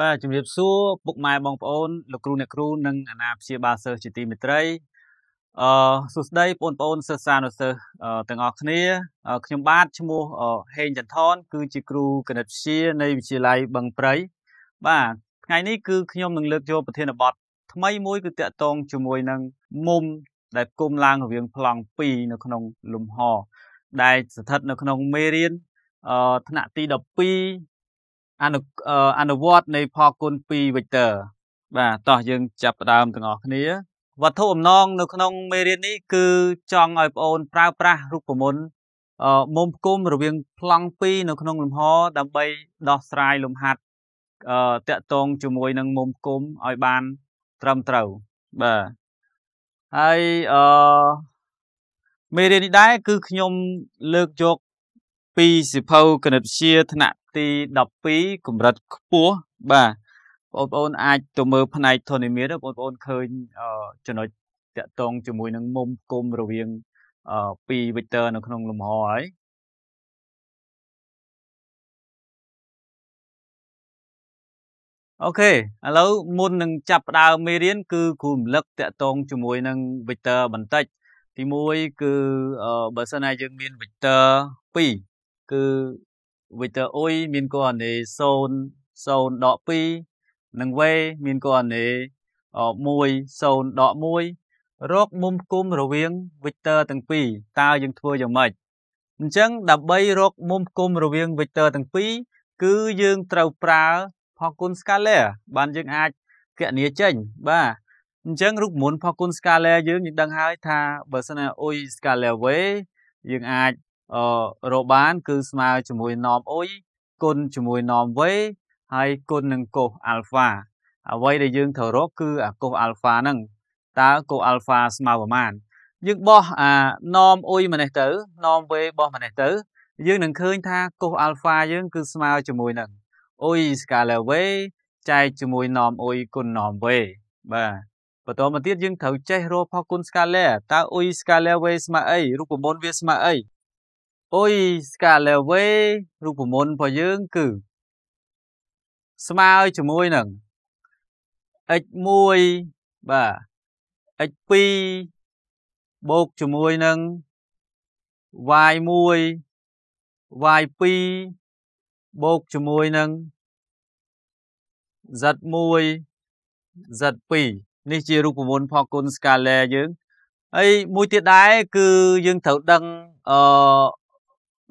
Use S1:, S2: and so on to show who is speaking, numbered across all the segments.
S1: បាទជំរាបសួរពុកម៉ែបងប្អូនលោកគ្រូអ្នកគ្រូនិងអាណាព្យាបាលសិស្សជាទីមេត្រីអឺសួស្តីបងប្អូនសិស្សានុសិស្សទាំងអស់គ្នាខ្ញុំបាទឈ្មោះហេងចន្ទថនគឺជាគ្រូគណិតវិទ្យានៃវិទ្យាល័យបឹងព្រៃបាទថ្ងៃនេះគឺខ្ញុំនឹងលើកយកប្រធានបទថ្មីមួយគឺតកតងជាមួយនឹងមុំដែលគុំឡើងរវាងប្លង់2នៅក្នុងលំហ ដែលស្ថិតនៅក្នុងមេរៀនថ្នាក់ទី12អនុអនុវត្ត នៃផលគុណ2 vector បាទតោះយើងចាប់ផ្ដើមទាំងអស់គ្នាវត្ថុអំណងនៅក្នុងមេរៀននេះគឺចង់ឲ្យបងអូនប្រើប្រាស់រូបមន្តមុំគុំរវាងប្លង់2នៅក្នុងលំហដើម្បី ដោះស្រាយលំហាត់តកតងជាមួយនឹងមុំគុំឲ្យបាន ត្រឹមត្រូវបាទហើយអមេរៀននេះដែរគឺខ្ញុំលើកយកពីសិភៅគណិតវិទ្យាថ្នាក់ទី12កម្រិត ខ្ពស់បាទបងប្អូន អាចទៅមើលផ្នែកធនធានមានបងប្អូនឃើញចំណុចតាក់ទងជាមួយនឹងមុំគុំរវាង2 vector នៅ ក្នុងលំហហើយអូខេឥឡូវមុននឹងចាប់ផ្ដើមមេរៀនគឺគូររំលឹកតាក់ទងជាមួយនឹង vector បន្តិច ទី1គឺបើសិនណាយើងមាន vector 2គឺវីតើអ៊ុយមានគណនេ0 0ដក2និងវេមានគណនេ1 0ដក1រកមុំគុំរវាងវីតើទាំងពីរតើយើងធ្វើយ៉ាងម៉េចអញ្ចឹងដើម្បីរកមុំគុំរវាងវីតើទាំងពីរគឺយើងត្រូវប្រើផលគុណ scalar បានយើងអាចគណនាចេញ បាទអញ្ចឹងរូបមន្តផលគុណ scalar យើងយើងដឹងហើយថា បើសិនណាអ៊ុយ scalar way យើងអាចរកបាន គឺស្មើជាមួយនំអ៊ុយគុណជាមួយនំវេហើយគុណនឹងកុសអាល់ហ្វាអ្វីដែលយើងត្រូវរកគឺអាកុសអាល់ហ្វាហ្នឹងតើកុសអាល់ហ្វាស្មើប្រមាណយើងបោះអានំអ៊ុយម្នេះទៅនំវេបោះម្នេះទៅ យើងនឹងឃើញថាកុសអាល់ហ្វាយើង គឺស្មើជាមួយនឹងអ៊ុយស្កាឡាវេចែកជាមួយនំអ៊ុយគុណនំវេបាទបន្តមកទៀតយើងត្រូវចេះរកផុសគុណស្កាឡាតើអ៊ុយស្កាឡាវេស្មើអីរូបមន្តវាស្មើអីអុយស្កាឡេវេរូបមន្តរបស់យើង គឺ ស្មើជាមួយនឹង x1 បាទ x2 បូកជាមួយនឹង y1 y2 បូកជាមួយនឹង z1 z2 នេះជារូបមន្តផគុណ scalar យើងហើយមួយទៀតដែរគឺយើងត្រូវដឹងអឺ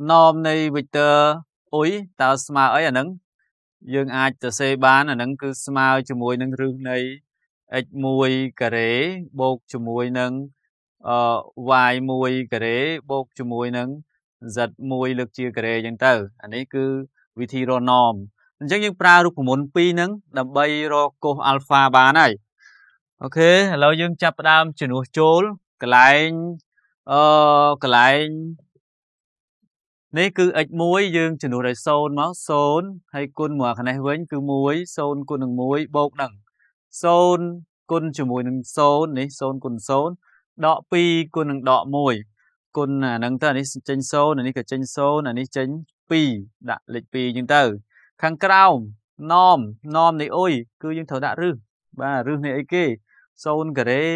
S1: ណមនៃ Victor អ៊ុយតើស្មើអីអាហ្នឹងយើង អាចសរសេរបានអាហ្នឹងគឺស្មើជាមួយនឹងរឹសនៃ x1 ការ៉េបូកជាមួយនឹងអឺ y1 ការ៉េបូកជាមួយនឹង z1 លើកជាការ៉េអញ្ចឹងទៅអានេះគឺវិធីរក norm អញ្ចឹងយើងប្រើរូបមន្ត2ហ្នឹងដើម្បីរកកុស alpha បានហើយអូខេឥឡូវយើងចាប់ផ្ដើមជំនួសចូលកន្លែងអឺកន្លែងនេះគឺ x 1យើងជំនួសដោយ0មក0ហើយគុណមកខាងនេះវិញ គឺ1 0គុណនឹង1បូកនឹង0គុណជាមួយនឹង0នេះ0គុណ0ដក2គុណនឹងដក1គុណអានឹងទៅអានេះចេញ0អានេះក៏ចេញ0អានេះចេញ2ដាក់លេខ2អញ្ចឹងទៅ ខាងក្រោមនមនមនៃអុយគឺយើងត្រូវដាក់រឹសបាទរឹសនេះអីគេ0ការ៉េ0ការ៉េដ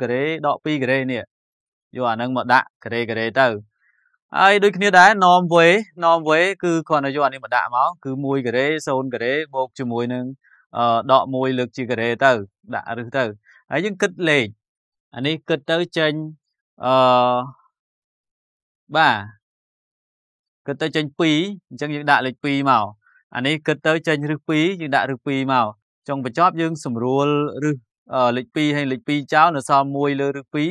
S1: ក2ការ៉េនេះយកអានឹងមកដាក់ការ៉េការ៉េទៅហើយដូចគ្នាដែរ norm way norm way គឺគ្រាន់តែយកអានេះមកដាក់មកគឺ1ការ៉េ0ការ៉េបូកជាមួយនឹងដក1លើក ជាការ៉េទៅ ដាក់រឹសទៅហើយយើងគិតលេខអានេះគិតទៅចេញអឺបាទគិតទៅចេញ2អញ្ចឹងយើងដាក់លេខ2មកអានេះគិតទៅ ចេញរឹស2យើងដាក់រឹស2មកចុងបញ្ចប់ យើងសម្រួលរឹសលេខ2ហើយលេខ2ចោលនៅសល់1លើរឹស2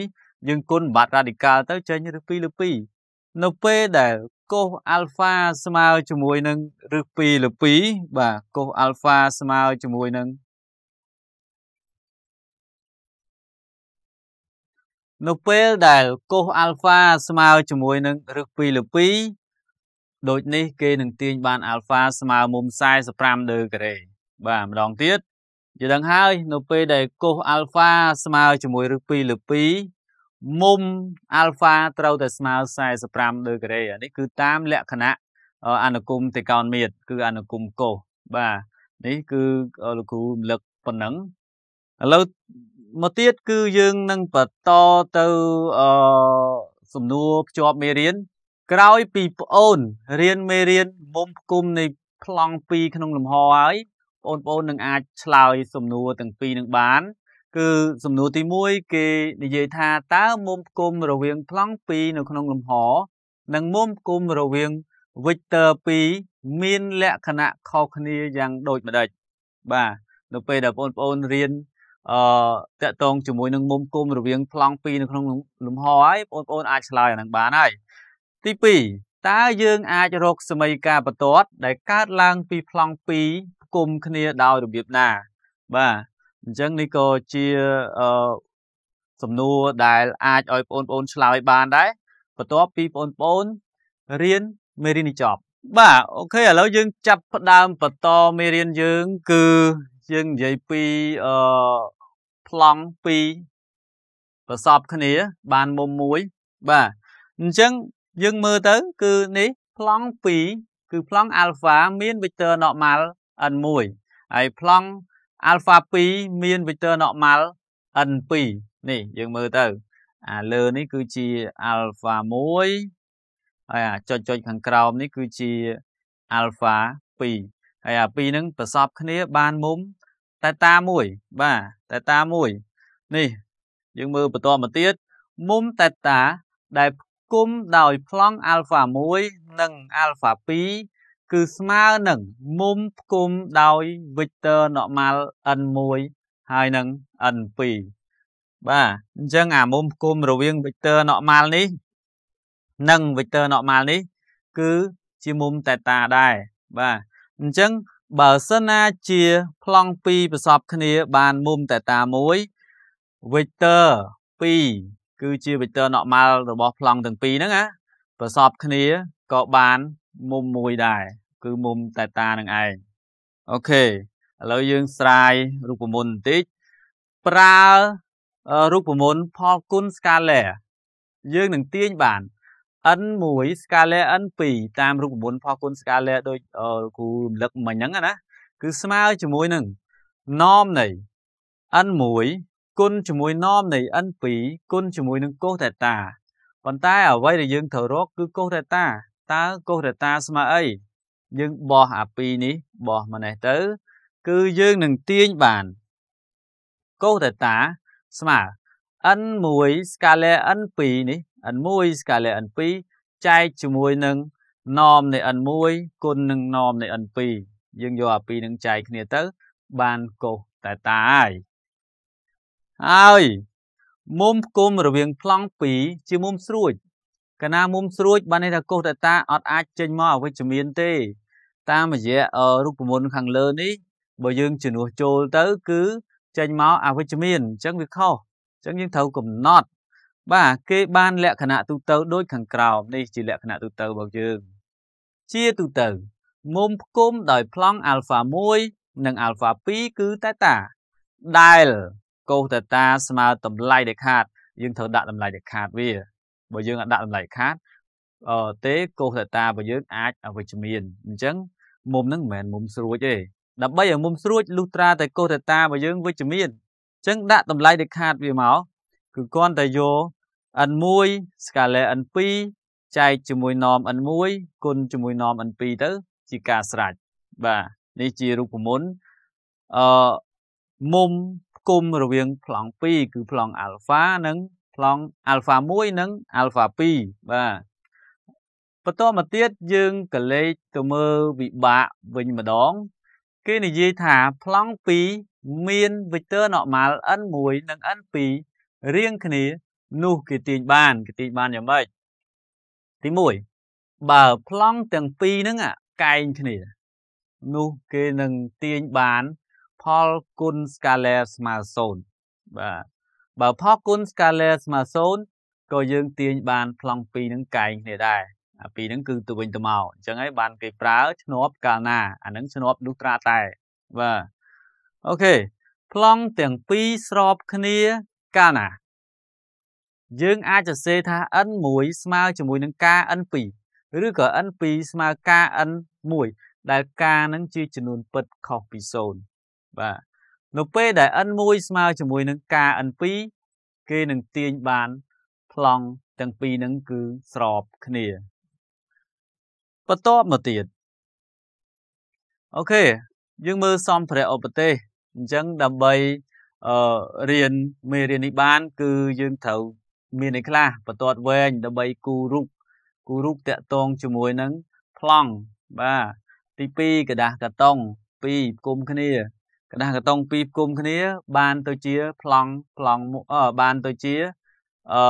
S1: យើងគុណបាត់រ៉ាឌីកាល់ទៅ ចេញរឹស2លើ2នៅពេលដែលកុសអាល់ហ្វាស្មើជាមួយនឹងឬ2លើ2បាទកុសអាល់ហ្វាស្មើជាមួយនឹងនៅពេលដែលកុសអាល់ហ្វាស្មើជាមួយនឹងរឹស2លើ2ដូចនេះគេនឹងទាញបានអាល់ហ្វាស្មើមុំ45ដឺការ៉េបាទម្ដងទៀតយើងដឹងហើយ នៅពេលដែលកុសអាល់ហ្វាស្មើជាមួយរឹស2លើមុំ alpha ត្រូវតែស្មើ45ដឺការ៉េនេះគឺ តាមលក្ខណៈអនុគមតេកោណមៀតគឺអនុគមកោសបាទនេះគឺលោកគ្រូរំលឹកប៉ុណ្ណឹងឥឡូវមកទៀតគឺយើងនឹងបន្តទៅអសំណួរភ្ជាប់មេរៀន ក្រោយពីប្អូនរៀនមេរៀនមុំផ្គុំនៃប្លង់2ក្នុងលំហហើយបងប្អូននឹងអាចឆ្លើយសំណួរទាំងពីរនឹងបានគឺសំណួរទី1គេ និយាយថាតើមុំគុំរវាងប្លង់2នៅក្នុងលំហនិងមុំគុំរវាង vector 2មានលក្ខណៈខុសគ្នាយ៉ាងដូចម្ដេចបាទនៅពេលដែលបងប្អូនរៀនអឺតកតងជាមួយនឹងមុំគុំរវាងប្លង់2នៅក្នុងលំហហើយបងប្អូនអាចឆ្លើយអានឹងបានហើយទី2តើយើងអាចរកសមីការបន្ទាត់ ដែលកើតឡើងពីប្លង់2គុំគ្នាដោយរបៀបណាបាទអញ្ចឹងនេះក៏ជាអឺសំណួរដែលអាចឲ្យបងប្អូនឆ្លើយបានដែរបន្ទាប់ពីបងប្អូនរៀនមេរៀននេះចប់ បាទអូខេឥឡូវយើង ចាប់ផ្ដើមបន្តមេរៀនយើង គឺយើងនិយាយពីអឺប្លង់2ប្រសពគ្នាបានមុំមួយបាទអញ្ចឹងយើងមើលទៅគឺនេះប្លង់2គឺប្លង់អាល់ហ្វាមាន vector normal n1 ហើយប្លង់ alpha 2មាន vector normal n2 នេះ យើងមើលទៅ អាលើនេះគឺជា alpha 1ហើយអាចុចចុចខាងក្រោមនេះគឺជា alpha 2ហើយអាពីរហ្នឹងប្រសពគ្នាបានមុំតែតាមួយបាទតែតាមួយនេះ យើងមើលបន្តមកទៀតមុំតែតាដែលគុំដោយប្លង់ alpha 1និង alpha 2គឺស្មើនឹងមុំផ្គុំដោយ vector normal n1 ហើយនឹង n2 បាទអញ្ចឹងអាមុំផ្គុំរវាង vector normal នេះ និង vector normal នេះ គឺជាមុំតេតាដែរបាទអញ្ចឹងបើសិនណាជាប្លង់2ប្រសពគ្នា បានមុំតេតា1 vector 2គឺជា vector normal របស់ប្លង់ទាំងពីរហ្នឹងណាប្រសពគ្នាក៏បានមុំមួយដែរគឺមុំតែតានឹងឯងអូខេឥឡូវយើងស្រាយរូបមន្តបន្តិចប្រើរូបមន្តផលគុណ scalar យើងនឹងទាញបាន n1 scalar n2 តាមរូបមន្តផលគុណ scalar ដូចគ្រូរំលឹកមិញហ្នឹងណាគឺស្មើជាមួយនឹង norm នៃ n1 គុណជាមួយ norm នៃ n2 គុណជាមួយនឹង cos theta ប៉ុន្តែអ្វីដែលយើងត្រូវរក គឺ cos theta តើកុសតតាស្មើអីយើងបោះអាពីនេះបោះម៉េះទៅ គឺយើងនឹងទាញបានកុសតតា ស្មើ n1 scala n2 នេះ n1 scala n2 ចែកជាមួយនឹងនមនៃ n1 គុណនឹងនមនៃ n2 យើងយកអាពីរនឹងចែកគ្នាទៅបានកុសតតាហើយហើយមុំគុំរវាងប្លង់2ជាមុំស្រួចកណាមុំស្រួចបានន័យថាកុសតតាអត់អាចចេញមកអវិជ្ជមានទេតាមរយៈរូបមន្តខាងលើនេះបើយើងជំនួសចូលទៅគឺចេញមកអវិជ្ជមានអញ្ចឹងវាខុសអញ្ចឹងយើងត្រូវកំណត់ បាទគេបានលក្ខណៈទូទៅដូចខាងក្រោមនេះជាលក្ខណៈទូទៅរបស់យើងជាទូទៅមុំផ្គុំដោយប្លង់ alpha 1និង alpha 2គឺតេតាដែលកូសតេតាស្មើតម្លៃដែលខាតយើងត្រូវដាក់តម្លៃដែលខាតវាបើយើងអាចដាក់តម្លៃខាតអឺទេកោសតារបស់យើងអាចអវិជ្ជមានអញ្ចឹងមុំហ្នឹងមិនមែនមុំស្រួចទេដើម្បីឲ្យមុំស្រួចលុះត្រាតែកោសតារបស់យើងវិជ្ជមានអញ្ចឹងដាក់តម្លៃដែលខាតវាមកគឺគ្រាន់តែយក n1 scala n2 ចែកជាមួយ norm n1 គុណជាមួយ norm n2 ទៅជាការស្រេចបាទនេះជារូបមន្តអឺមុំគុំរវាងប្លង់2គឺប្លង់អាល់ហ្វានិងប្លង់ alpha 1និង alpha 2បាទបន្តមកទៀតយើងក៏លេខទៅមើលវិបាកវិញម្ដង គេនិយាយថាប្លង់2មាន vector normal n1 និង n2 រៀងគ្នា នោះគេទាញបានគេទាញបានយ៉ាងម៉េចទី1បើប្លង់ទាំងពីរហ្នឹងកែងគ្នា នោះគេនឹងទាញបានផលគុណ scalar ស្មើ0បាទបើផលគុណ scalar ស្មើ0ក៏យើងទាញបានប្លង់2នឹងកែងគ្នាដែរអាពីរហ្នឹងគឺទៅវិញទៅមកអញ្ចឹងហើយបានគេប្រើឆ្នាប់កាលណាអាហ្នឹងឆ្នាប់នោះត្រាតែបាទអូខេប្លង់ទាំងពីរស្របគ្នាកាលណា យើងអាចសរសេរថា n1 ស្មើជាមួយនឹង k n2 ឬក៏ n2 ស្មើ k n1 ដែល k ហ្នឹងជាចំនួនពិតខុសពី0បាទនៅពេលដែល n1 ស្មើជាមួយនឹងការ n2 គេនឹងទាញបានប្លង់ទាំងពីរនឹងគឺស្របគ្នាបន្ទាប់មកទៀតអូខេយើងមើលសំភារៈឧបទេសអញ្ចឹងដើម្បីអឺរៀនមេរៀននេះបាន គឺយើងត្រូវមានឯខ្លះបន្ទាត់វែងដើម្បីគូរូបគូរូបតកតងជាមួយនឹងប្លង់បាទទី2กระดาษកតុង2គុំគ្នាกระดาษกระตงពីរគុំគ្នា បានទៅជាប្លង់ប្លង់បានទៅជាអឺ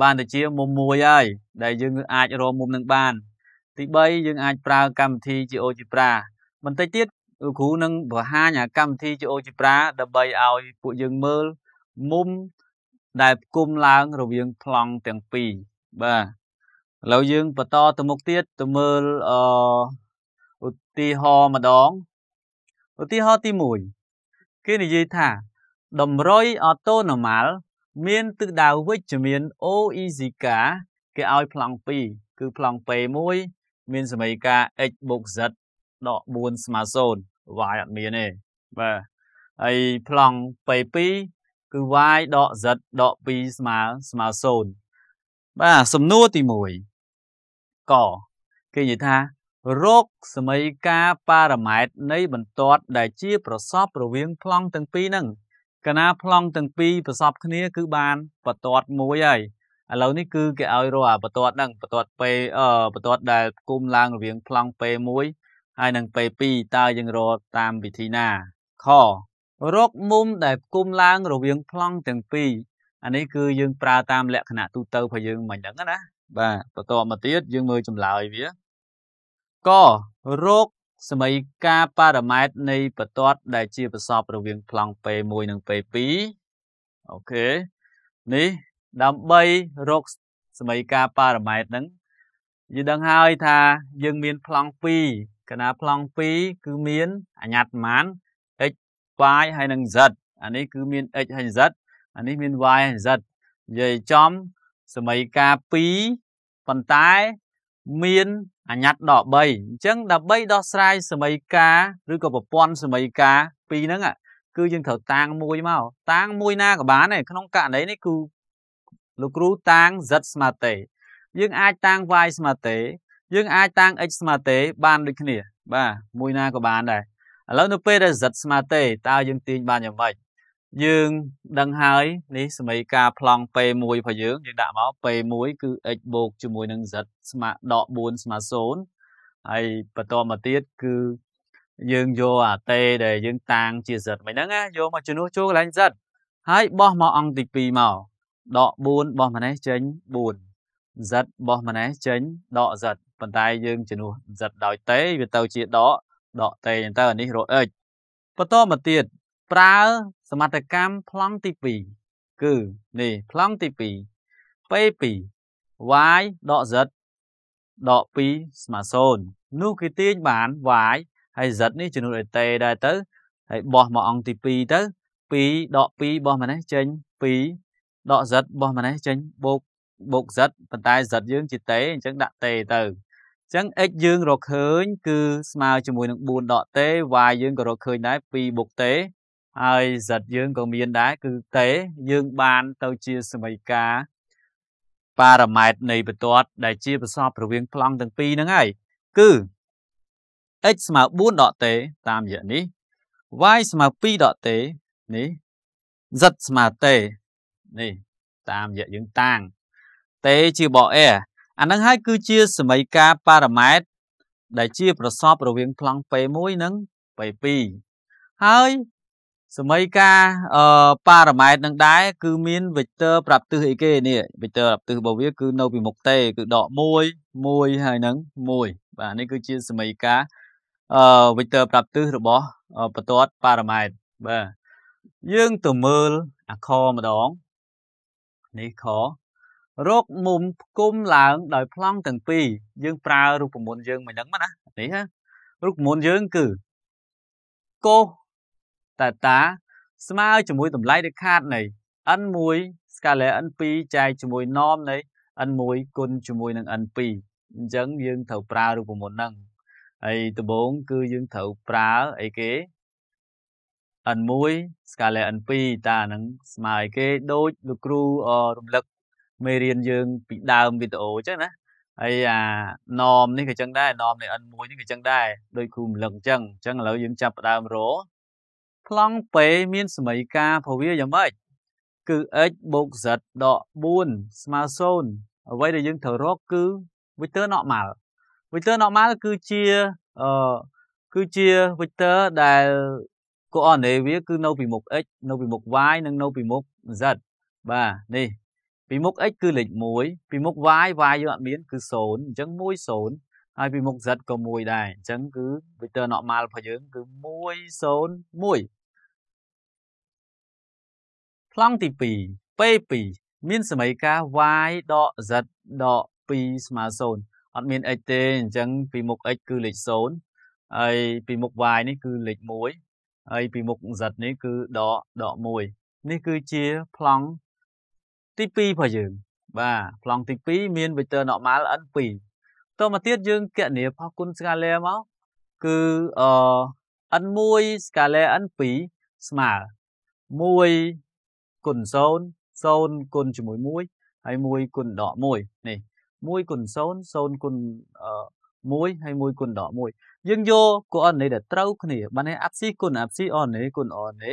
S1: បានទៅជាមុំមួយហើយដែលយើងអាចរកមុំនឹងបានទី3យើងអាចប្រើ កម្មវិធី GeoGebra បន្តិចទៀតលោកគ្រូនឹងបង្ហាញអាកម្មវិធី GeoGebra ដើម្បីឲ្យពួកយើងមើលមុំដែលផ្គុំឡើងរវាងប្លង់ទាំងពីរបាទឥឡូវយើងបន្តទៅមុខទៀតទៅមើលអឺឧទាហរណ៍ម្ដងឧទាហរណ៍ទី1គេនិយាយថាតម្រុយអតូណូម៉ាល់មានទិសដៅវិជ្ជមាន OEZK គេឲ្យប្លង់2គឺប្លង់ P1 មាន សមីការ x + z ដក4ស្មើ0 y អត់មានទេបាទហើយប្លង់ P2 គឺ y ដក z ដក2ស្មើស្មើ0បាទសំណួរទី1កគេនិយាយថារកសមីការប៉ារ៉ាម៉ែត្រនៃបន្ទាត់ដែលជាប្រសពរវាងប្លង់ទាំងពីរហ្នឹងកណាប្លង់ទាំងពីរប្រសពគ្នាគឺបានបន្ទាត់មួយហើយឥឡូវនេះគឺគេឲ្យរកអាបន្ទាត់ហ្នឹងបន្ទាត់ P អឺបន្ទាត់ដែលគុំឡើងរវាងប្លង់ P1 ហើយនិង P2 តើយើងរកតាមវិធីណាខរកមុំដែលគុំឡើងរវាងប្លង់ទាំងពីរអានេះគឺយើងប្រើតាមលក្ខណៈទូទៅរបស់យើងមិញហ្នឹងណា បាទបន្តមកទៀតយើងមើលចម្លើយវាករោគសមីកាប៉ារ៉ាម៉ែតនៃបន្ទាត់ដែលជាប្រសពរវាងប្លង់ P1 និង P2 អូខេនេះដើម្បីរោគសមីកាប៉ារ៉ាម៉ែតហ្នឹងយើងដឹងហើយថាយើងមានប្លង់2កណាប្លង់2គឺមានអញ្ញត្តម៉ាន x y ហើយនិង z អានេះគឺមាន x ហើយ z អានេះ មាន y ហើយ z និយាយចំសមីការ2ប៉ុន្តែមានអាញ៉ាត់ដក3អញ្ចឹងដើម្បីដោះស្រាយសមីការឬក៏ប្រព័ន្ធសមីការពីរហ្នឹងគឺយើងត្រូវតាងមួយមកតាងមួយណាក៏បានដែរក្នុងករណីនេះគឺ លោកគ្រូតាង z ស្មើទេយើងអាចតាង y ស្មើទេយើង អាចតាង x ស្មើទេបានដូចគ្នា បាទមួយណាក៏បានដែរឥឡូវនៅពេលដែល z ស្មើទេតើយើងទាញបានយ៉ាងម៉េចយើងដឹងហើយ នេះសមីការប្លង់ P1 របស់យើងយើងដាក់មក P1 គឺ x បូកជាមួយនឹង z ស្មើដក4ស្មើ0ហើយបន្តមកទៀតគឺ យើងយកអា t ដែលយើងតាំងជា z មិនហ្នឹងណាយកមកជំនួសចូលកន្លែង z ហើយបោះមកអង្គទី2មកដក4បោះម្នេះចេញ4 z បោះម្នេះចេញដក z ប៉ុន្តែយើងជំនួស z ដោយ t វាទៅជាដកដក t អញ្ចឹងទៅអានេះរក x បន្តមកទៀតប្រើសមត្ថកម្មប្លង់ទី2គឺនេះប្លង់ទី2 P2 y ដក z ដក2ស្មើ0នោះគេទាញបាន y ហើយ z នេះចំនួនឲ្យតេដែរទៅហើយបោះមកអង្គទី2ទៅ2ដក2បោះមកនេះចេញ2ដក z បោះមកនេះចេញបូកបូក z ប៉ុន្តែ z យើងជាតេអញ្ចឹងដាក់តេទៅចឹង x យើងរកឃើញ គឺស្មើជាមួយនឹង4ដកតេ y យើងក៏រកឃើញដែរ2បូកតេហើយសិតយើងក៏មានដែរគឺតេយើងបានទៅជាសមីការប៉ារ៉ាម៉ែត្រនៃបន្ទាត់ដែលជាប្រសពរវាងប្លង់ទាំងពីរហ្នឹងហើយគឺ x ស្មើ4ដកតេតាមរយៈនេះ y ស្មើ2ដកតេនេះ z ស្មើតេនេះ តាមរយៈយើងតាំងតេជាបអេអាហ្នឹងហើយគឺជា សមីការប៉ារ៉ាម៉ែត្រដែលជា ប្រសពរវាងប្លង់ P1 និង P2 ហើយសមីការអឺប៉ារ៉ាម៉ែត្រនឹងដែរគឺមាន vector ប្រាប់ទិសអីគេនេះ vector ប្រាប់ទិសរបស់វាគឺនៅពីមុខទេគឺដក1 1ហើយនឹង1បាទនេះ គឺជាសមីការអឺ vector ប្រាប់ទិសរបស់បន្ទាត់ប៉ារ៉ាម៉ែត្របាទយើងទៅមើលអាខម្ដងនេះខរកមុំផ្គុំឡើង ដោយប្លង់ទាំងពីរយើងប្រើរូបមន្តយើងមិនដឹងណានេះហ៎រូបមន្តយើងគឺកោសតើតា ស្មើជាមួយតម្លៃឬខាតនៃ n1 scalar n2 ចែកជាមួយ norm នៃ n1 គុណជាមួយនឹង n2 អញ្ចឹងយើងត្រូវប្រើរូបមន្តហ្នឹងហើយដំបូងគឺយើងត្រូវប្រើអីគេ n1 scalar n2 តាហ្នឹងស្មើអីគេដូចលោកគ្រូរំលឹក មេរៀនយើង ពីដើមវីដេអូអញ្ចឹងណាហើយអា norm នេះក៏អញ្ចឹងដែរ norm នៃ n1 នេះក៏អញ្ចឹងដែរដោយគ្រូរំលឹកអញ្ចឹងអញ្ចឹងឥឡូវយើងចាប់ផ្ដើមរកប្លង់ពេមានសមីការពវាយ៉ាងម៉េចគឺ x បូក z ដក4ស្មើ0អ្វីដែលយើងត្រូវរកគឺ vector normal vector normal គឺជាអឺគឺជា vector ដែល coordinate វាគឺនៅពីមុខ x នៅពីមុខ y និងនៅពីមុខ z បាទនេះពីមុខ x គឺលេខ1ពីមុខ y y យើងអត់មាន គឺ0អញ្ចឹង1 0ហើយពីមុខ z ក៏1ដែរអញ្ចឹងគឺ vector normal របស់យើងគឺ1 0 1ប្លង់ទី2 P2 មានសមីការ y ដក z ដក2ស្មើ0អត់មាន x ទេអញ្ចឹងពីមុខ x គឺលេខ0ហើយពីមុខ y នេះគឺលេខ1ហើយពីមុខ z នេះ គឺដកដក1នេះគឺជាប្លង់ទី2របស់យើង បាទប្លង់ទី2មាន vector normal n2 តទៅមកទៀតយើងគណនាផុសគុណ scalar មកគឺអឺ n1 scalar n2 ស្មើ1គុណ0 0គុណជាមួយ1ហើយ1គុណដក1នេះ1គុណ0 0គុណ1ហើយ1គុណដក1យើងយកគូអរណេដែលត្រូវគ្នាបានអាប់ស៊ីគុណអាប់ស៊ីអរណេគុណអរណេ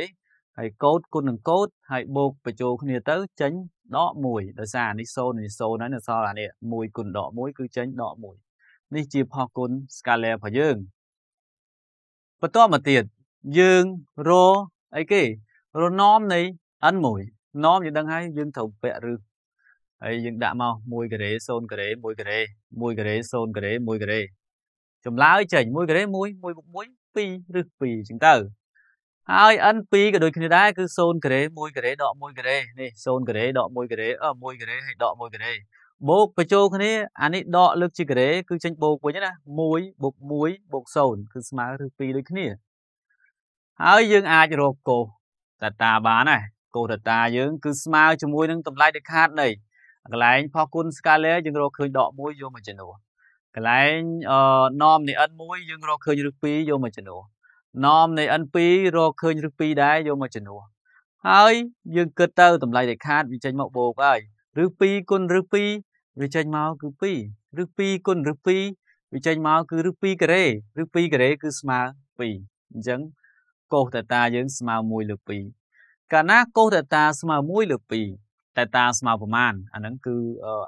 S1: ហើយកូដគុណនឹងកូដហើយបូកបញ្ចូលគ្នាទៅចេញដក1ដោយសារអានេះ0នេះ0ហើយនៅសល់អានេះ1គុណដក1គឺចេញដក1នេះជាផុសគុណ scalar របស់យើងបន្តមកទៀតយើងរអីគេរនមនៃ n 1នាំយើងដឹងហើយយើងត្រូវពាក់ឬហើយយើងដាក់មក1ការ៉េ0ការ៉េ1ការ៉េ1ការ៉េ0ការ៉េ1ការ៉េចម្លើយចេញ1ការ៉េ1 1 1 2ឬ2អញ្ចឹងទៅហើយ n 2ក៏ដូចគ្នាដែរគឺ0ការ៉េ1ការ៉េដក1ការ៉េនេះ0ការ៉េដក1ការ៉េអឺ1ការ៉េហើយដក1ការ៉េបូកបញ្ចូលគ្នាអានេះដកលើកជាការ៉េគឺចេញបូកវិញណា1បូក1បូក0គឺស្មើឬ2ដូចគ្នាហើយយើងអាចរកកោសតាតាបានដែរកូតាតាយើងគឺស្មើជាមួយនឹងតម្លៃដេខាតនៃកន្លែងផុសគុណ scalar យើងរកឃើញដក1យកមកចំនួនកន្លែង norm នៃ n1 យើងរកឃើញរឹស2យកមកចំនួន norm នៃ n2 រកឃើញរឹស2ដែរយកមកចំនួនហើយយើងគិតទៅតម្លៃដេខាតវាចេញមកបូកហើយរឹស2គុណរឹស2វាចេញមកគឺ2រឹស2គុណរឹស2វាចេញមកគឺរឹស2ការ៉េរឹស2ការ៉េគឺស្មើ2អញ្ចឹងកូសតាតាយើង ស្មើ1លើ2កាលណាកុសតេតាស្មើ1ឬ2តេតាស្មើប្រមាណអាហ្នឹងគឺ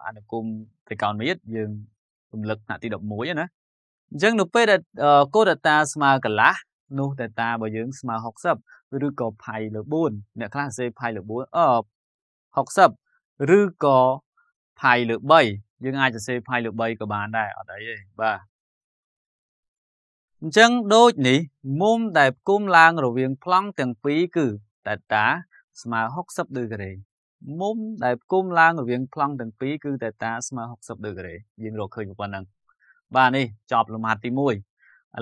S1: អនុគមត្រីកោណមាត្រយើងរំលឹកថ្នាក់ទី11ណាអញ្ចឹងនៅពេលដែលកុសតេតាស្មើកន្លះនោះតេតារបស់យើងស្មើ60ឬក៏ផៃលើ4អ្នក ខ្លះសេផៃលើ4អ60ឬក៏ផៃលើ3យើងអាចសរសេរផៃលើ3ក៏បានដែរអត់អីទេបាទអញ្ចឹងដូចនេះមុំដែលផ្គុំឡើងរវាងប្លង់ទាំងពីរគឺតែតាស្មើ60ដឺក្រេមុំដែលគុំឡើងរវាងប្លង់ទាំងពីរគឺតែតាស្មើ60ដឺក្រេយើងរកឃើញប៉ុណ្ណឹងបាទនេះចប់លំហាត់ទី1ឥ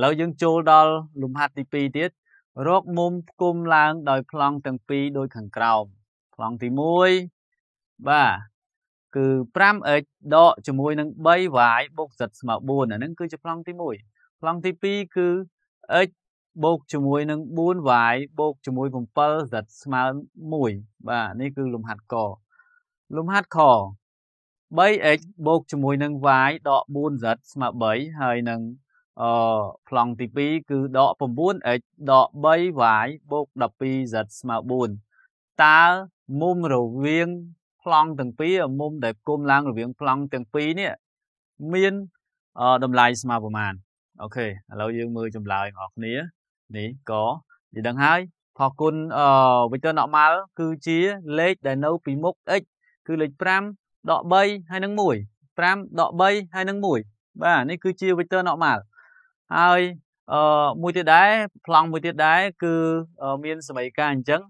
S1: ឡូវយើងចូលដល់លំហាត់ទី2ទៀត រកមុំគុំឡើង ដោយប្លង់ទាំងពីរដូចខាងក្រោមប្លង់ទី1បាទគឺ 5x ដកជាមួយនឹង 3y បូក z ស្មើ4អាហ្នឹងគឺជាប្លង់ទី1ប្លង់ទី2គឺ x បូកជាមួយនឹង4 y បូកជាមួយ7 z ស្មើ1បាទនេះគឺលំហាត់កលំហាត់ខ 3x បូកជាមួយនឹង y ដក 4z ស្មើ3ហើយនឹងអប្លង់ទី2គឺដក 9x ដក 3y បូក 12z ស្មើ4តើមុំរវាងប្លង់ទាំងពីរមុំដែលគុំឡើងរវាងប្លង់ទាំងពីរនេះមានតម្លៃស្មើប្រមាណអូខេឥឡូវយើងមើលចម្លើយបងប្អូននេះក៏និយាយដឹងហើយផលគុណអឺ vector normal គឺជាលេខដែលនៅពីមុខ x គឺលេខ5ដក3ហើយនឹង1 5ដក3ហើយនឹង1បាទនេះគឺជា vector normal ហើយអឺមួយទៀតដែរប្លង់មួយទៀតដែរគឺមានសមីការអញ្ចឹង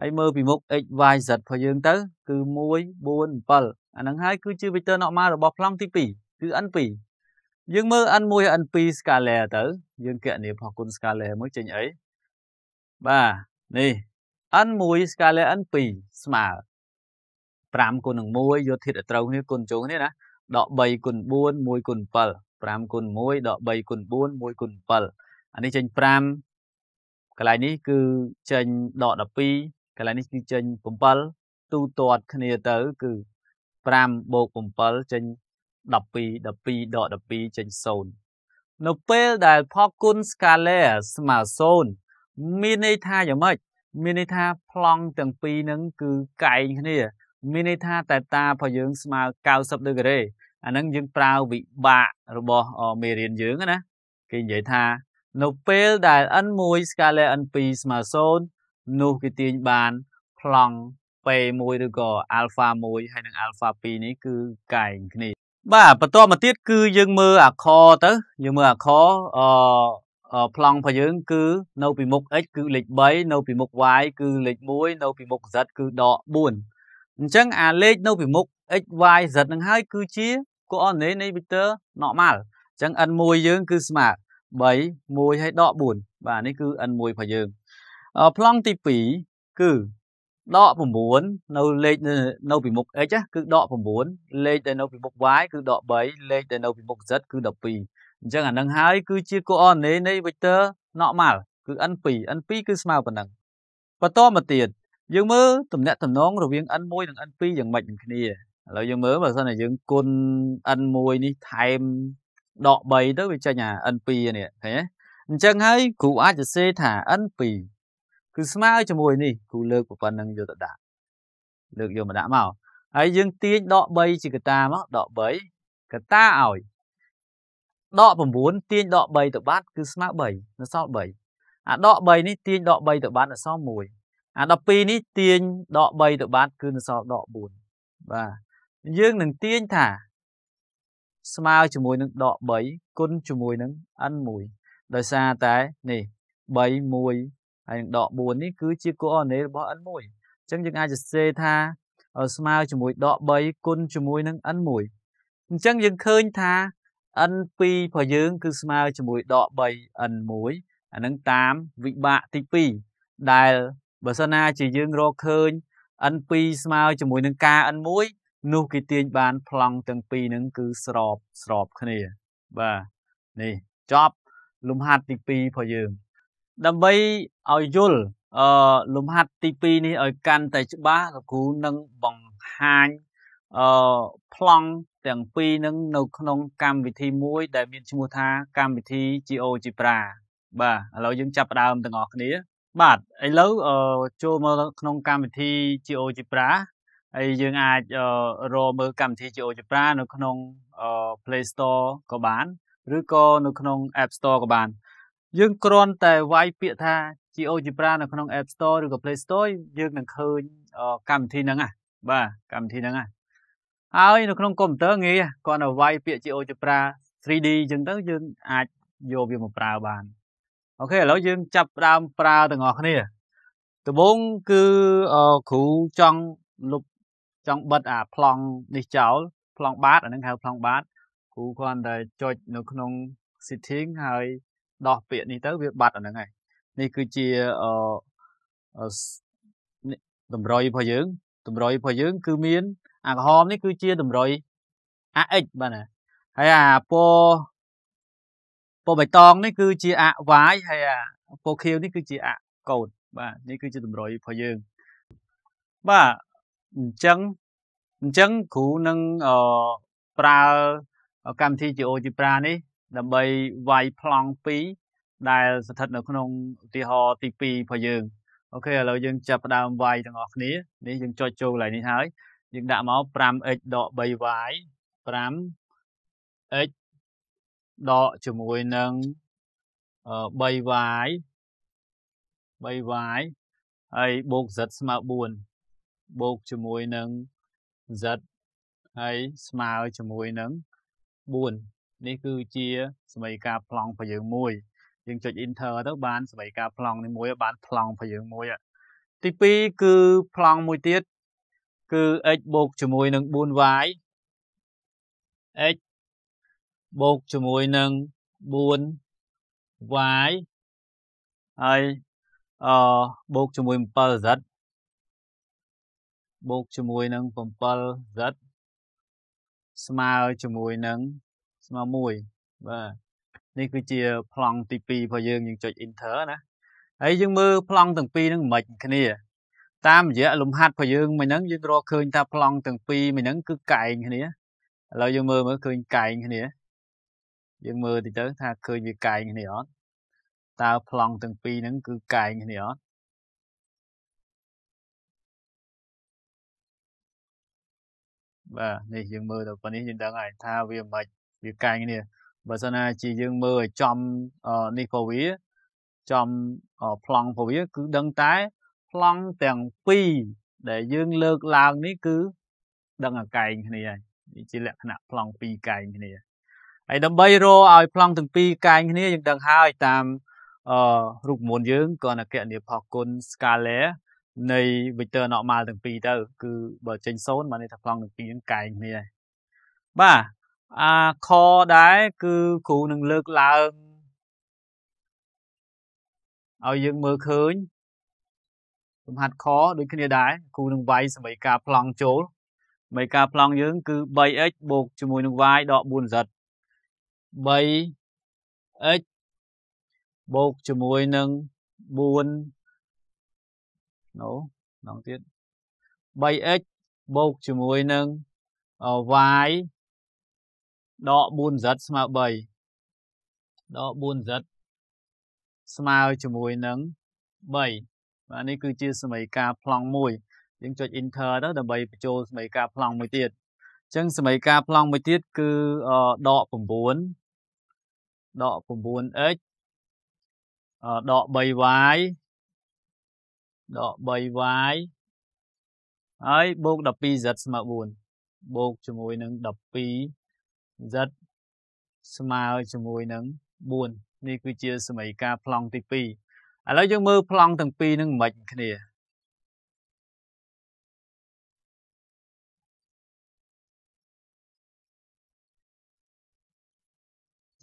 S1: ហើយមើលពីមុខ x y z របស់យើងទៅគឺ1 4 7អាហ្នឹងហើយគឺជា vector normal របស់ប្លង់ទី2គឺ n2 យើងមើល n1 n2 scalar ទៅ យើងគណនាផលគុណ scalar មួយចេញអីបាទនេះ n1 scalar n2 ស្មើ5គុណនឹង1យកធាតុឲ្យត្រូវគ្នាគុណចូលគ្នាណាដក3គុណ4 1គុណ7 5គុណ1ដក3គុណ4 1គុណ7អានេះចេញ5កន្លែងនេះគឺចេញដក12កន្លែងនេះគឺចេញ7ទូទាត់គ្នាទៅ គឺ5បូក7ចេញ12 12.12.0នៅពេលដែលផលគុណ scalar ស្មើ0មានន័យថាយ៉ាងម៉េចមានន័យថាប្លង់ទាំងពីរហ្នឹងគឺកែងគ្នា មានន័យថាតែតារបស់យើងស្មើ90ដឺក្រេ អាហ្នឹងយើងប្រើវិបាករបស់មេរៀនយើងណា គេនិយាយថានៅពេលដែល n1 scalar n2 ស្មើ0នោះគេទាញបានប្លង់ P1 ឬក៏ alpha 1ហើយនិង alpha 2នេះគឺកែងគ្នាបាទបន្តមកទៀតគឺយើងមើលអាខទៅយើងមើលអាខអឺប្លង់របស់យើង គឺនៅពីមុខ x គឺលេខ3នៅ ពីមុខ y គឺលេខ1នៅពីមុខ z គឺដក4អញ្ចឹង អាលេខនៅ ពីមុខ x y z នឹងហើយគឺជាកូអណេនៃ vector normal អញ្ចឹង n1 យើង គឺស្មើ3 1ហើយដក4បាទនេះគឺ n1 របស់យើងប្លង់ទី2គឺដក9នៅលេខនៅពីមុខ x គឺដក9លេខដែលនៅពីមុខ y គឺដក3លេខដែលនៅពីមុខ z គឺ12អញ្ចឹងអានឹងហើយគឺជាកូអរណេនៃ vector normal គឺ n2 n2 គឺស្មើប៉ុណ្ណឹងបន្តមកទៀតយើងមើលតំណាក់តំណងរវាង n1 និង n2 យ៉ាងម៉េចនឹងគ្នាឥឡូវយើងមើលបើសិនតែយើងគុណ n1 នេះថែមដក3ទៅវាចេញអា n2 នេះឃើញទេអញ្ចឹងហើយគ្រូអាចសរសេរថា n2 គឺស្មើជាមួយនេះគូលើកប៉ុណ្ណឹងយកទៅដាក់លើកយកមកដាក់មកហើយយើងទាញដក3ជាកតាមកដក3កតាឲ្យដក9ទាញដក3ទៅបាត់គឺស្មើ3នៅសល់3អាដក3នេះទាញដក3ទៅបាត់នៅសល់1អា12នេះទាញដក3ទៅបាត់គឺនៅសល់ដក4បាទយើងនឹងទាញថា ស្មើជាមួយនឹងដក3គុណជាមួយនឹង n1 ដោយសារតែនេះ3 1ហើយនឹងដក4នេះគឺជាគូអរណេរបស់ n1 អញ្ចឹងយើងអាចសរសេរថាស្មើជាមួយដក3គុណជាមួយនឹង n1 អញ្ចឹងយើងឃើញថា n2 របស់យើង គឺស្មើជាមួយដក 3n1 អានឹងតាមវិបាកទី2ដែលបើសិនណាជាយើងរកឃើញ n2 ស្មើជាមួយ នឹងការ n1 នោះគេទាញបានប្លង់ទាំងពីរនឹងគឺស្របស្របគ្នាបាទនេះចប់លំហាត់ទី2របស់យើងដើម្បីឲ្យយល់អឺលំហាត់ទី2នេះឲ្យកាន់តែច្បាស់លោកគ្រូនឹងបង្ហាញអឺប្លង់ទាំងពីរនឹង នៅ ក្នុងកម្មវិធីមួយដែលមានឈ្មោះថាកម្មវិធី GeoGebra បាទឥឡូវយើងចាប់ផ្ដើមទាំងអស់គ្នា បាទឥឡូវអឺចូលមកក្នុង កម្មវិធី GeoGebra ហើយយើងអាចរកមើលកម្មវិធី GeoGebra នៅក្នុង Play Store ក៏បានឬក៏នៅក្នុង App Store ក៏បានយើងគ្រាន់តែវាយពាក្យថា GO Jibra នៅក្នុង App Store ឬក៏ Play Store យើងនឹងឃើញកម្មវិធីហ្នឹងណាបាទកម្មវិធីហ្នឹងណាហើយនៅក្នុងកុំព្យូទ័រងាយគ្រាន់តែវាយពាក្យ GO Jibra 3D អញ្ចឹងទៅយើងអាចយកវាមកប្រើបានអូខេឥឡូវយើងចាប់ដើមប្រើទាំងអស់គ្នាដំបូងគឺគ្រូចង់លុបចង់បិទអាប្លង់នេះចោលប្លង់បាតអានឹងហៅប្លង់បាតគ្រូគ្រាន់តែចុចនៅក្នុង setting ហើយដោះពាក្យនេះទៅវាបាត់អាហ្នឹងហើយនេះគឺជាអឺតម្រុយរបស់យើងតម្រុយរបស់យើង គឺមាន អាក្រហម នេះ គឺជា តម្រុយ AX បាទណាហើយអាពណ៌ពណ៌បៃតងនេះគឺជាអាវាយហើយអាពណ៌ខៀវនេះគឺជាអាកូនបាទនេះគឺជាតម្រុយរបស់យើងបាទអញ្ចឹងអញ្ចឹងគ្រូនឹងអឺប្រើកម្មវិធី GeoGebra នេះដើម្បីវាយប្លង់2ដែល ស្ថិតនៅក្នុងឧទាហរណ៍ទី2របស់យើងអូខេឥឡូវយើងចាប់ផ្ដើមវាយទាំងអស់គ្នានេះយើងចុចចូលកន្លែងនេះហើយយើងដាក់មក 5x ដក 3y 5x ដកជាមួយនឹង 3y 3y ហើយបូក z ស្មើ4បូកជាមួយនឹង z ហើយស្មើជាមួយនឹង4នេះគឺជា សមីការប្លង់របស់យើងមួយយើងចុច enter ទៅបានសមីការប្លង់នេះមួយបានប្លង់របស់យើងមួយទី2គឺប្លង់មួយទៀតគឺ x បូកជាមួយនឹង 4y x បូកជាមួយនឹង 4y ហើយអបូកជាមួយ 7z បូកជាមួយនឹង 7z ស្មើជាមួយនឹងស្មើ1បាទនេះគឺជាប្លង់ទី2របស់យើងយើងចុច enter ណាហើយយើងមើលប្លង់ទាំងពីរហ្នឹងមិនគ្នាតាមរយៈលំហាត់របស់យើងមួយហ្នឹងយើងរកឃើញថាប្លង់ទាំងពីរមួយហ្នឹងគឺកែងគ្នាឥឡូវយើងមើលមើលឃើញកែងគ្នា យើងមើលតិចទៅថាឃើញវាកែងគ្នាអត់តើប្លង់ទាំងពីរហ្នឹងគឺកែងគ្នាអត់បាទនេះយើងមើលទៅប៉ុណ្នេះយើងដឹងហើយថាវាមិនវាកែងគ្នាបើសិនណាជាយើងមើលឲ្យចំនេះក៏វាចំប្លង់ក៏វា គឺដឹងតែប្លង់ទាំងពីរដែលយើងលើកឡើងនេះគឺ ដឹងឲ្យកែងគ្នាហើយនេះជាលក្ខណៈប្លង់ពីរកែងគ្នាហើយដើម្បីរកឲ្យប្លង់ទាំងពីរកែងគ្នា យើងដឹងហើយតាមអឺរូបមន្តយើងក៏អគ្គនិភ័គុណ scalar នៃ vector normal ទាំងពីរទៅគឺបើចេញ0បានន័យថាប្លង់ទាំងពីរហ្នឹងកែងគ្នាហើយបាទអាខដែរគឺគ្រូនឹងលើកឡើងឲ្យយើងមើលឃើញលំហាត់ខដូចគ្នាដែរគ្រូនឹងវាយសម្រាប់ការប្លង់ចូលសម្រាប់ការប្លង់យើង គឺ 3x បូកជាមួយនឹង y ដក 4z 3x បូកជាមួយនឹង4នោះដងទៀត 3x បូកជាមួយនឹង y ដក 4z ស្មើ3ដក 4z ស្មើជាមួយនឹង3បាទនេះគឺ ជា សមីការប្លង់មួយយើងចុច enter ទៅដើម្បីបញ្ចូលសមីការប្លង់មួយទៀតអញ្ចឹងសមីការប្លង់មួយទៀតគឺដក9ដក 9x ដក 3y ដក 3y ហើយបូក 12z ស្មើ4បូកជាមួយនឹង12 z ស្មើជាមួយនឹង4នេះគឺជា សមីការប្លង់ទី2ឥឡូវយើងមើលប្លង់ទាំងពីរនឹងមិនគ្នា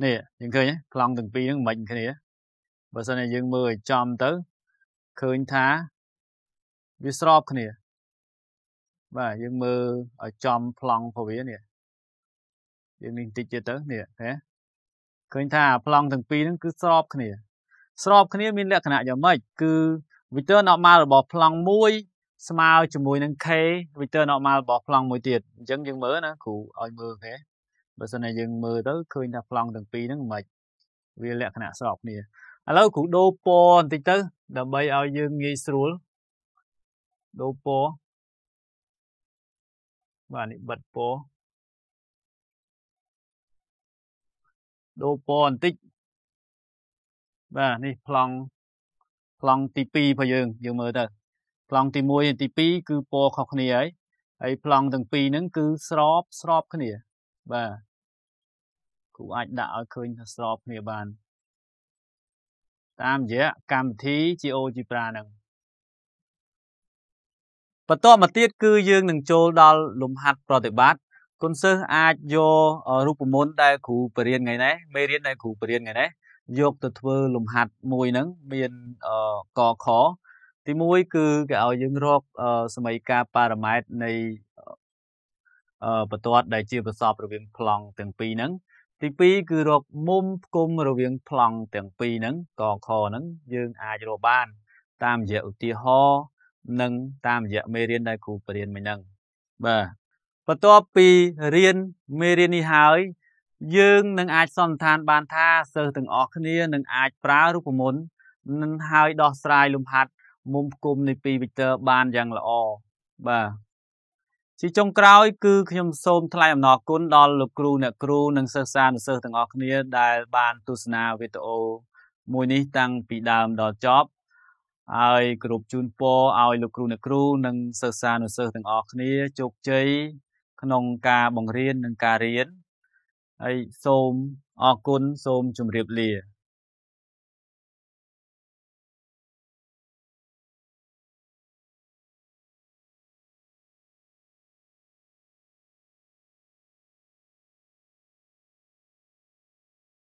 S1: នេះយើងឃើញប្លង់ទាំងពីរហ្នឹងមិនគ្នា បើសិនតែយើងមើលឲ្យចំទៅឃើញថាវាស្របគ្នា បាទយើងមើលឲ្យចំប្លង់របស់វានេះយើងនេះបន្តិចទៀតទៅនេះហ៎ឃើញថាប្លង់ទាំងពីរហ្នឹងគឺ ស្រប គ្នាស្របគ្នាមាន លក្ខណៈយ៉ាងម៉េចគឺ return normal របស់ប្លង់មួយស្មើជាមួយ នឹង k return normal របស់ប្លង់មួយទៀតអញ្ចឹងយើងមើលណាគ្រូឲ្យមើលហ៎បើសិនតែយើងមើលទៅឃើញថាប្លង់ទាំងពីរហ្នឹងមិនវាលក្ខណៈស្របគ្នាឥឡូវគ្រូដូរពណ៌បន្តិចទៅដើម្បីឲ្យយើងងាយស្រួលដូរពណ៌បាទនេះបិទពណ៌ដូរពណ៌បន្តិចបាទនេះប្លង់ប្លង់ទី2របស់យើងយើងមើលទៅប្លង់ទី1និងទី2គឺពណ៌ខុសគ្នាហើយហើយប្លង់ទាំងពីរហ្នឹងគឺស្រប ស្របគ្នាបាទគ្រូអាចដាក់ឲ្យឃើញថាស្របគ្នាបាន តាមរយៈកម្មវិធី GeoGebra ហ្នឹងបន្តមកទៀតគឺយើងនឹងចូលដល់លំហាត់ប្រតិបត្តិគុណសិស្សអាចយករូបមន្តដែលគ្រូបរៀនថ្ងៃនេះមេរៀនដែលគ្រូបរៀនថ្ងៃនេះយកទៅធ្វើ លំហាត់មួយហ្នឹងមានកខ ទី1គឺគេឲ្យយើងរកសមីការប៉ារ៉ាម៉ែត្រនៃបន្ទាត់ដែលជាប្រសពរវាងប្លង់ទាំងពីរហ្នឹងទី2គឺរកមុំផ្គុំរវាងប្លង់ទាំងពីរហ្នឹងកខហ្នឹងយើង អាចរកបាន តាមរយៈឧទាហរណ៍និង តាមរយៈមេរៀនដែលគ្រូបរៀនមិញហ្នឹងបាទបន្ទាប់ពីរៀនមេរៀននេះហើយ យើង នឹងអាចសន្និដ្ឋានបានថាសិស្សទាំងអស់គ្នានឹងអាចប្រើរូបមន្តនឹងហើយដោះស្រាយលំហាត់មុំគុំនៃពីរវិច័របានយ៉ាងល្អបាទជាចុងក្រោយគឺខ្ញុំសូមថ្លែងអំណរគុណដល់លោកគ្រូអ្នកគ្រូនិងសិស្សានុសិស្សទាំងអស់គ្នាដែលបានទស្សនាវីដេអូមួយនេះតាំងពីដើមដល់ចប់ហើយគោរពជូនពរឲ្យលោកគ្រូអ្នកគ្រូនិងសិស្សានុសិស្សទាំងអស់គ្នាជោគជ័យក្នុងការបង្រៀននិងការរៀនហើយសូមអរគុណសូមជម្រាបលា